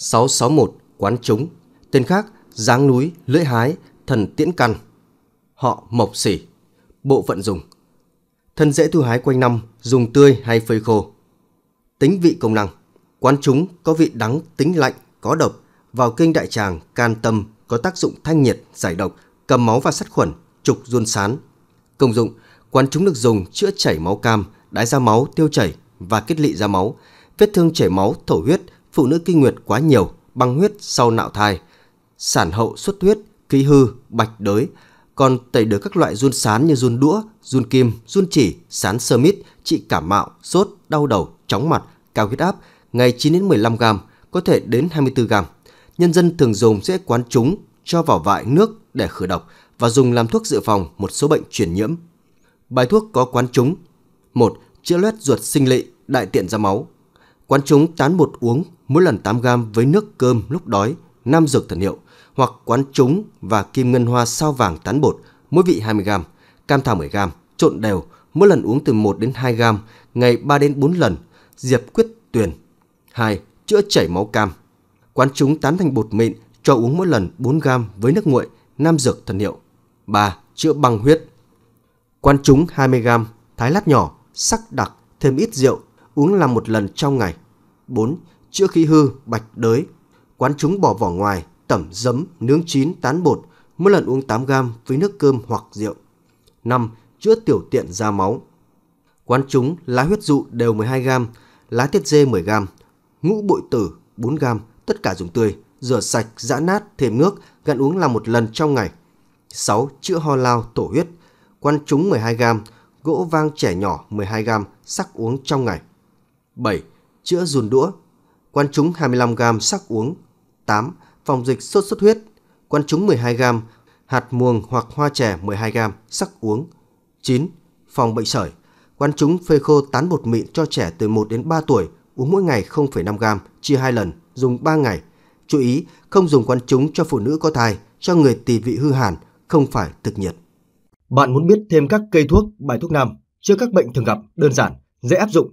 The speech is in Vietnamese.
661 Quán Trúng, tên khác Giáng Núi, Lưỡi Hái, Thần Tiễn Căn. Họ Mộc Sỉ, bộ phận dùng. Thân dễ thu hái quanh năm, dùng tươi hay phơi khô. Tính vị công năng, quán trúng có vị đắng, tính lạnh, có độc, vào kinh đại tràng, can tâm, có tác dụng thanh nhiệt, giải độc, cầm máu và sát khuẩn, trục ruôn sán. Công dụng, quán trúng được dùng chữa chảy máu cam, đái ra máu, tiêu chảy và kết lị ra máu, vết thương chảy máu, thổ huyết, phụ nữ kinh nguyệt quá nhiều, băng huyết sau nạo thai, sản hậu xuất huyết, khí hư, bạch đới, còn tẩy được các loại run sán như run đũa, run kim, run chỉ, sán sơ mít, trị cảm mạo, sốt, đau đầu, chóng mặt, cao huyết áp, ngày 9 đến 15 gram, có thể đến 24 gram. Nhân dân thường dùng sẽ quán chúng, cho vào vại nước để khử độc và dùng làm thuốc dự phòng một số bệnh truyền nhiễm. Bài thuốc có quán chúng. 1. Chữa loét ruột sinh lị, đại tiện ra máu. Quán chúng tán bột uống, mỗi lần 8 gam với nước cơm lúc đói, 5 dược thần hiệu, hoặc quán chúng và kim ngân hoa sao vàng tán bột, mỗi vị 20 gam, cam thảo 10 gam, trộn đều, mỗi lần uống từ 1 đến 2 gam, ngày 3 đến 4 lần, diệp quyết tuyền 2. Chữa chảy máu cam. Quán chúng tán thành bột mịn, cho uống mỗi lần 4 gam với nước nguội, Nam dược thần hiệu. 3. Chữa băng huyết. Quán chúng 20 gam, thái lát nhỏ, sắc đặc, thêm ít rượu, uống làm một lần trong ngày. 4. Chữa khí hư, bạch đới. Quán chúng bỏ vỏ ngoài, tẩm giấm, nướng chín, tán bột, mỗi lần uống 8 gram với nước cơm hoặc rượu. 5. Chữa tiểu tiện ra máu. Quán chúng lá huyết dụ đều 12 gram, lá tiết dê 10 gram, ngũ bội tử 4 gram, tất cả dùng tươi, rửa sạch, giã nát, thêm nước, gạn uống làm một lần trong ngày. 6. Chữa ho lao, tổ huyết. Quán chúng 12 gram, gỗ vang trẻ nhỏ 12 gram, sắc uống trong ngày. 7. Chữa run đũa. quan trúng 25g sắc uống. 8. Phòng dịch sốt xuất huyết. quan trúng 12g. Hạt muồng hoặc hoa trẻ 12g sắc uống. 9. Phòng bệnh sởi. quan trúng phơi khô tán bột mịn cho trẻ từ 1 đến 3 tuổi, uống mỗi ngày 0,5g, chia 2 lần, dùng 3 ngày. Chú ý, không dùng quan trúng cho phụ nữ có thai, cho người tỳ vị hư hàn, không phải thực nhiệt. Bạn muốn biết thêm các cây thuốc, bài thuốc nam chữa các bệnh thường gặp, đơn giản, dễ áp dụng